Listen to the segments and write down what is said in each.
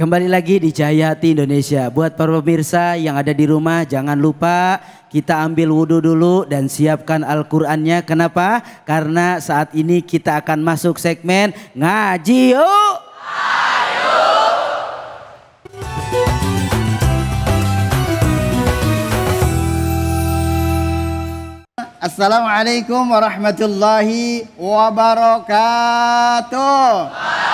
Kembali lagi di Hati Indonesia. Buat para pemirsa yang ada di rumah jangan lupa kita ambil wudhu dulu dan siapkan Al-Qur'annya. Kenapa? Karena saat ini kita akan masuk segmen ngaji yuk. Assalamualaikum warahmatullahi wabarakatuh.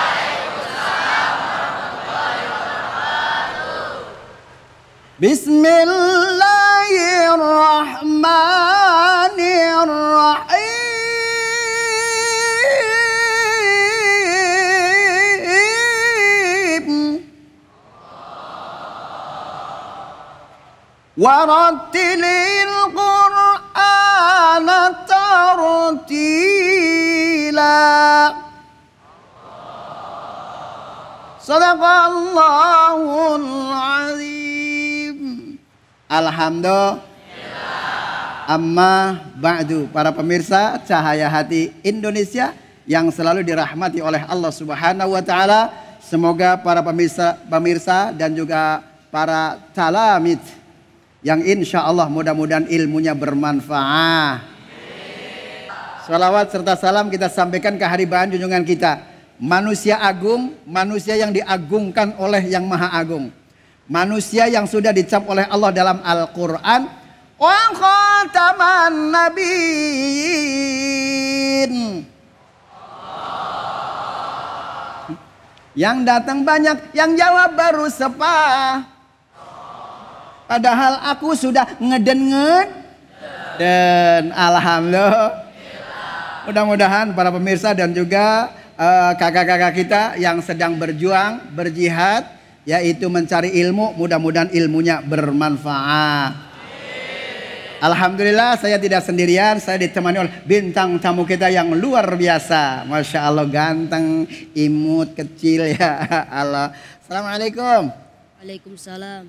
بسم الله الرحمن الرحيم ورتل القرآن ترتيلا صدق الله العظيم Alhamdulillah. Amma ba'du. Para pemirsa Cahaya Hati Indonesia yang selalu dirahmati oleh Allah Subhanahu wa taala. Semoga para pemirsa pemirsa dan juga para talamit yang insya Allah mudah-mudahan ilmunya bermanfaat. Salawat serta salam kita sampaikan ke hari junjungan kita. Manusia agung, manusia yang diagungkan oleh yang maha agung. Manusia yang sudah dicap oleh Allah dalam Al-Quran. Wa khataman Yang datang banyak, yang jawab baru sepa. Padahal aku sudah ngeden-nged. Dan alhamdulillah. Mudah-mudahan para pemirsa dan juga eh, kakak-kakak uh, kita yang sedang berjuang, berjihad, yaitu mencari ilmu, mudah-mudahan ilmunya bermanfaat. Alhamdulillah saya tidak sendirian, saya ditemani oleh bintang tamu kita yang luar biasa. Masya Allah ganteng, imut, kecil ya Allah. Assalamualaikum. Waalaikumsalam.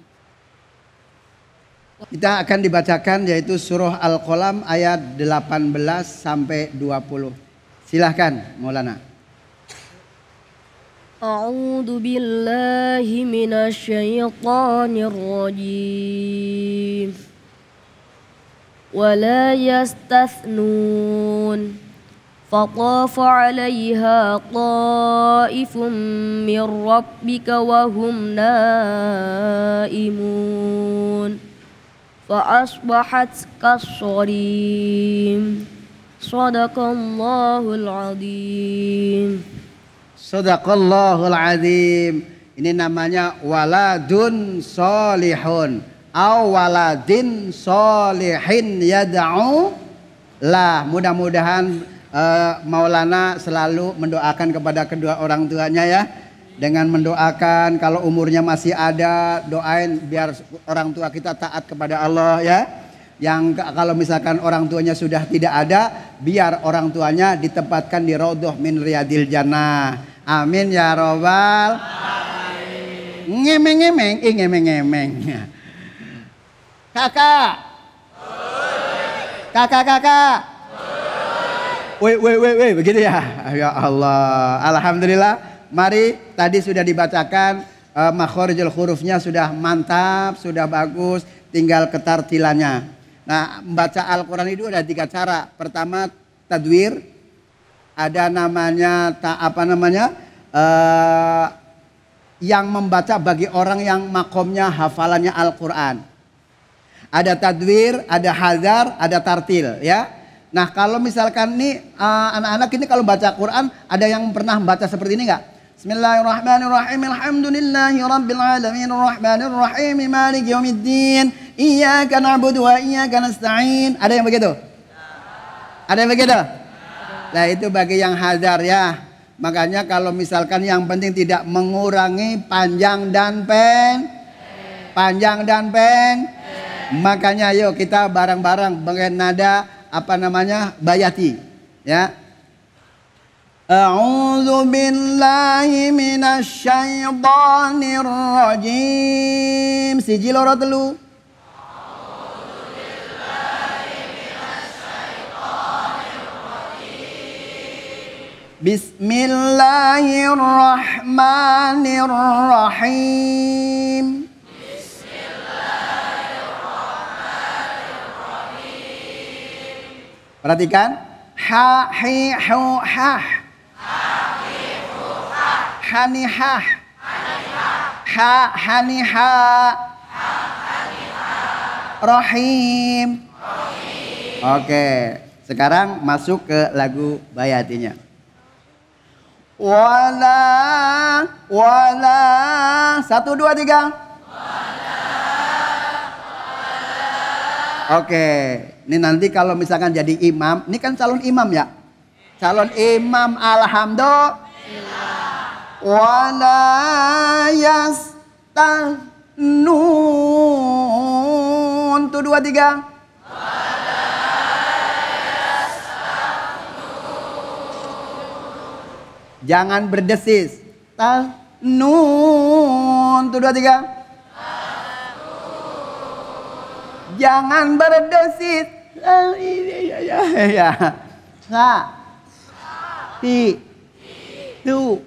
Kita akan dibacakan yaitu surah Al-Qalam ayat 18 sampai 20. Silahkan Maulana. أعوذ بالله من الشيطان الرجيم ولا يستثنون فطاف عليها طائف من ربك وهم نائمون فأصبحت كالصريم صدق الله العظيم Sadaqallahul azim. Ini namanya waladun solihun. Aw waladin solihin yada'u lah. Mudah-mudahan uh, Maulana selalu mendoakan kepada kedua orang tuanya ya. Dengan mendoakan kalau umurnya masih ada doain biar orang tua kita taat kepada Allah ya yang kalau misalkan orang tuanya sudah tidak ada biar orang tuanya ditempatkan di rodoh min riyadil jannah Amin ya robbal ngemeng-ngemeng, ing ngemeng-ngemeng. Kakak. Kakak-kakak. Woi, woi, woi, woi, begitu ya. Ya Allah. Alhamdulillah. Mari tadi sudah dibacakan uh, makhorijul hurufnya sudah mantap, sudah bagus, tinggal ketartilannya. Nah, membaca Al-Quran itu ada tiga cara. Pertama, tadwir, ada namanya ta, apa namanya uh, yang membaca bagi orang yang makomnya hafalannya Al-Quran. Ada tadwir, ada hadar, ada tartil ya. Nah kalau misalkan nih uh, anak-anak ini kalau baca Quran ada yang pernah membaca seperti ini nggak? Bismillahirrahmanirrahim. Alhamdulillahi rabbil alamin arrahmanir rahim maliki yaumiddin. Iyyaka na'budu wa iyyaka nasta'in. Ada yang begitu? Ada yang begitu? Nah itu bagi yang hadar ya. Makanya kalau misalkan yang penting tidak mengurangi panjang dan pen. Panjang dan pen. Makanya yuk kita bareng-bareng nada apa namanya bayati. Ya. A'udzu billahi minasy syaithanir rajim. Siji loro telu. Bismillahirrahmanirrahim. Bismillahirrahmanirrahim. Perhatikan ha hi hu ha. Hanihah. Ha haniha. Rahim. Oke, sekarang masuk ke lagu bayatinya. Wala, wala. Satu, dua, tiga. Wala, wala. Oke, ini nanti kalau misalkan jadi imam, ini kan calon imam ya. Calon imam, alhamdulillah. Wala yastanun. nun. dua, tiga. Jangan berdesis. Ta nun, tuh dua tiga. Jangan berdesis. Ya, ya, ya. Sa, ti, tu,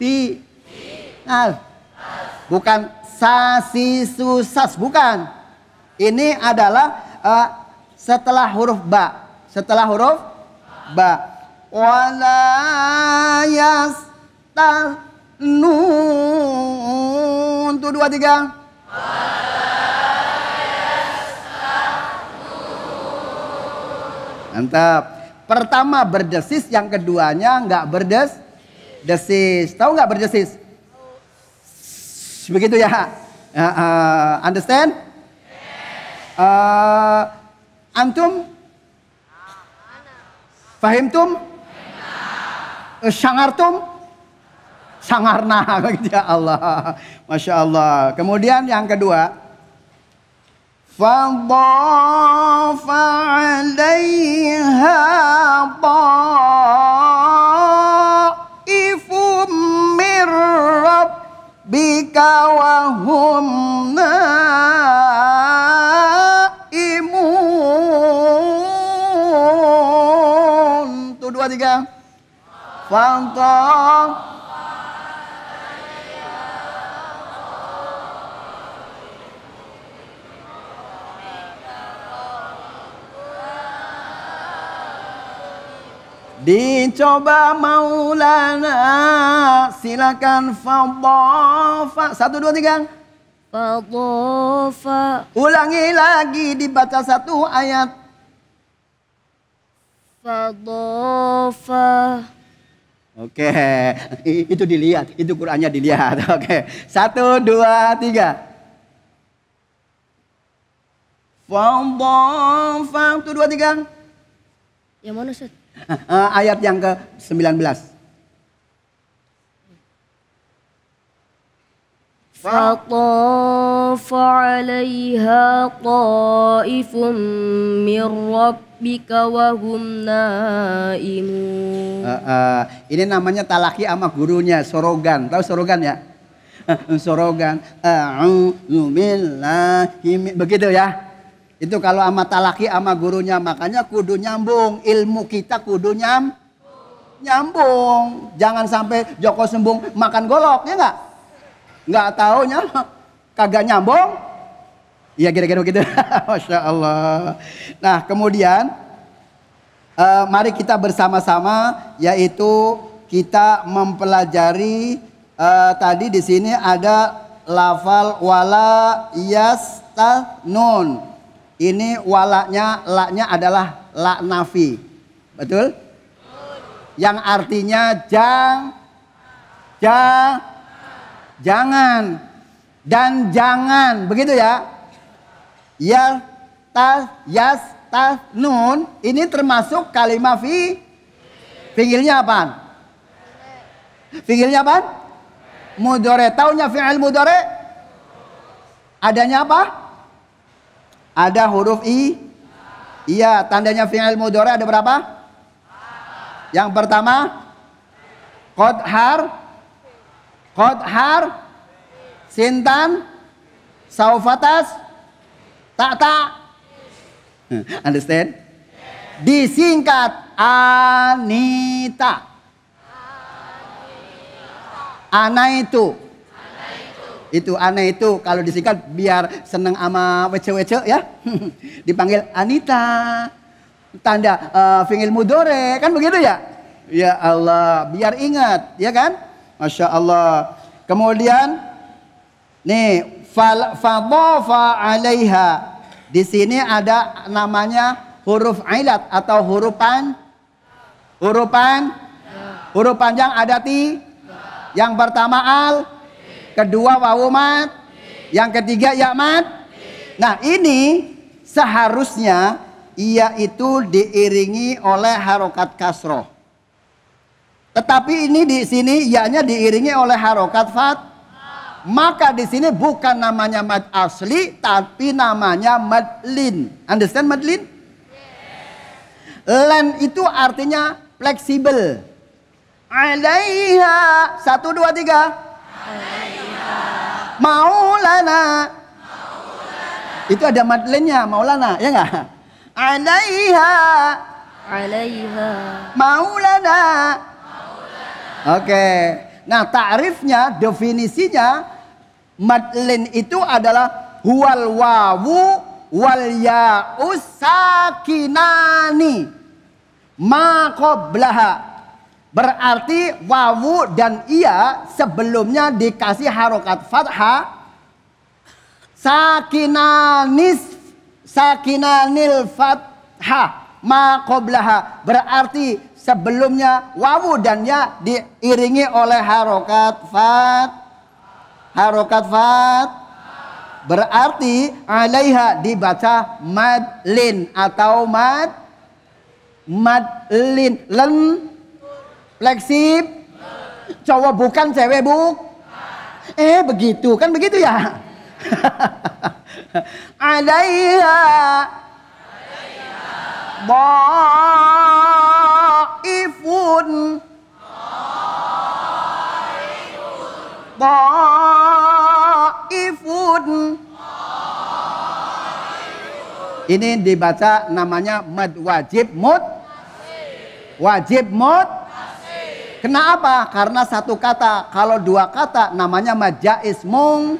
ti, al. Bukan su sas. bukan. Ini adalah uh, setelah huruf ba. Setelah huruf ba. ولا يستهنون dua tiga mantap pertama berdesis yang keduanya nggak berdes desis tahu nggak berdesis begitu ya uh, understand uh, antum tum? Eh, sangartum sangarna ya Allah Masya Allah kemudian yang kedua فَضَافَ عَلَيْهَا طَائِفٌ مِّن رَّبِّكَ وَهُمْ فانطلق Dicoba Maulana, silakan Fadofa. Satu, dua, tiga. Fadofa. Ulangi lagi, dibaca satu ayat. Fadofa. Oke, itu dilihat, itu Qurannya dilihat. Oke, satu, dua, tiga. Fong, fong, tuh dua, tiga. Yang mana, Ustaz? Eh, ayat yang ke-19. فطاف عليها طائف من ربك rabbika wa hum Uh, uh, ini namanya talaki sama gurunya sorogan. Tahu sorogan ya? sorogan. begitu ya. Itu kalau sama talaki sama gurunya makanya kudu nyambung. Ilmu kita kudu nyam nyambung. Jangan sampai Joko Sembung makan golok ya enggak? Enggak taunya kagak nyambung Iya kira-kira begitu. Masya Allah. Nah kemudian uh, mari kita bersama-sama yaitu kita mempelajari uh, tadi di sini ada lafal wala yastanun. Ini walaknya laknya adalah lak nafi. Betul? Yang artinya jang jang, jangan dan jangan. Begitu ya? ya, ta, yas, ta, nun. Ini termasuk kalimat fi. Pinggilnya apa? Pinggilnya apa? Mudore. Taunya fi'il mudore? Adanya apa? Ada huruf i. Iya, tandanya fi'il mudore ada berapa? Yang pertama qad har qad har sintan saufatas Tak tak? Hmm, understand? Disingkat Anita. Ana itu. itu. Itu Ana itu kalau disingkat biar seneng ama wece-wece ya. Dipanggil Anita. Tanda uh, fingil mudore kan begitu ya? Ya Allah, biar ingat, ya kan? Masya Allah. Kemudian nih Fadhafa alaiha. Di sini ada namanya huruf ilat atau huruf pan, huruf pan huruf panjang ada ti yang pertama al kedua mat yang ketiga yamat nah ini seharusnya ia itu diiringi oleh harokat kasroh tetapi ini di sini ianya diiringi oleh harokat fat maka di sini bukan namanya mad asli, tapi namanya Mad Lin. Understand Mad Lin? Len itu artinya fleksibel. Alaiha. Satu, dua, tiga. Alaiha. Maulana. Maulana. Itu ada Linnya maulana. Ya enggak? Alaiha. Alaiha. Maulana. Maulana. Oke. Okay. Nah, tarifnya, definisinya Madlin itu adalah huwal wawu wal ya'us sakinani ma Berarti wawu dan ia sebelumnya dikasih harokat fathah sakinanis sakinanil fathah ma Berarti sebelumnya wawu dan ya diiringi oleh harokat fathah harokat fat berarti alaiha dibaca madlin atau mad madlin len fleksib cowok bukan cewek buk eh begitu kan begitu ya alaiha Ba'ifun Ba'ifun Yahudun. Ini dibaca namanya mad wajib mud. Wajib mud. Kenapa? Karena satu kata. Kalau dua kata namanya majais mung.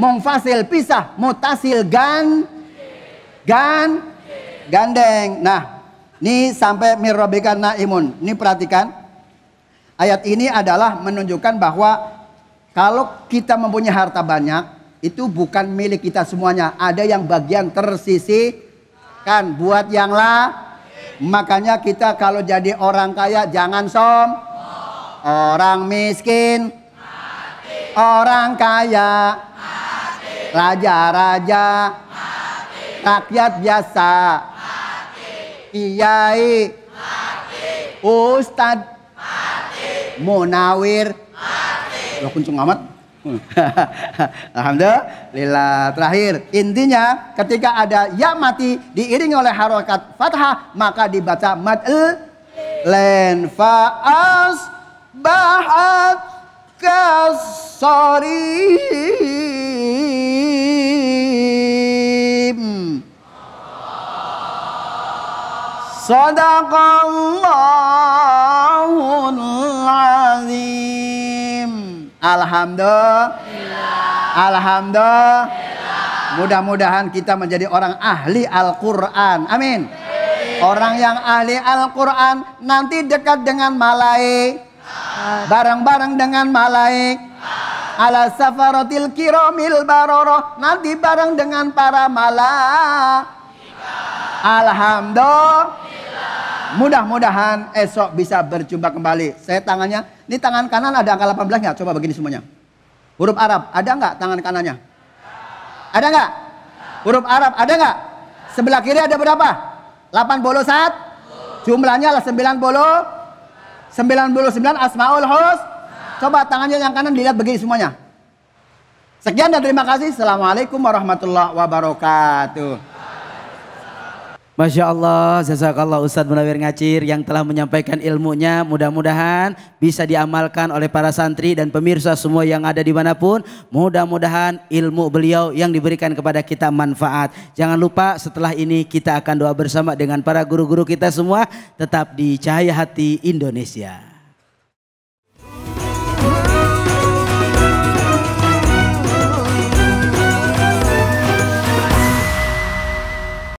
Mung fasil pisah. Mutasil gan. Gan. Gandeng. Nah. Ini sampai mirrobikan imun. Ini perhatikan. Ayat ini adalah menunjukkan bahwa kalau kita mempunyai harta banyak, itu bukan milik kita semuanya. Ada yang bagian tersisi kan buat yang lah. Makanya kita kalau jadi orang kaya jangan som. Orang miskin. Orang kaya. Raja-raja. Rakyat biasa. Kiai. Ustadz. Munawir. Mati. Loh amat. Hmm. Alhamdulillah. Terakhir, intinya ketika ada ya mati diiringi oleh harokat fathah maka dibaca mad'l len fa'as bahat kasarim. Hmm. Sadaqallah Alhamdulillah. Alhamdulillah. Mudah-mudahan kita menjadi orang ahli Al-Quran. Amin. Orang yang ahli Al-Quran nanti dekat dengan malaik. Bareng-bareng dengan malaik. Ala safaratil kiramil baroro. Nanti bareng dengan para malaik. Alhamdulillah. Mudah-mudahan esok bisa berjumpa kembali. Saya tangannya, ini tangan kanan ada angka 18 nggak? Coba begini semuanya. Huruf Arab, ada nggak tangan kanannya? Ada nggak? Huruf Arab, ada nggak? Sebelah kiri ada berapa? 8 bolos saat? Jumlahnya lah 9 bolos. 99 asmaul hus. Coba tangannya yang kanan dilihat begini semuanya. Sekian dan terima kasih. Assalamualaikum warahmatullahi wabarakatuh. Masya Allah, jazakallah Ustadz Munawir Ngacir yang telah menyampaikan ilmunya mudah-mudahan bisa diamalkan oleh para santri dan pemirsa semua yang ada di dimanapun. Mudah-mudahan ilmu beliau yang diberikan kepada kita manfaat. Jangan lupa setelah ini kita akan doa bersama dengan para guru-guru kita semua tetap di cahaya hati Indonesia.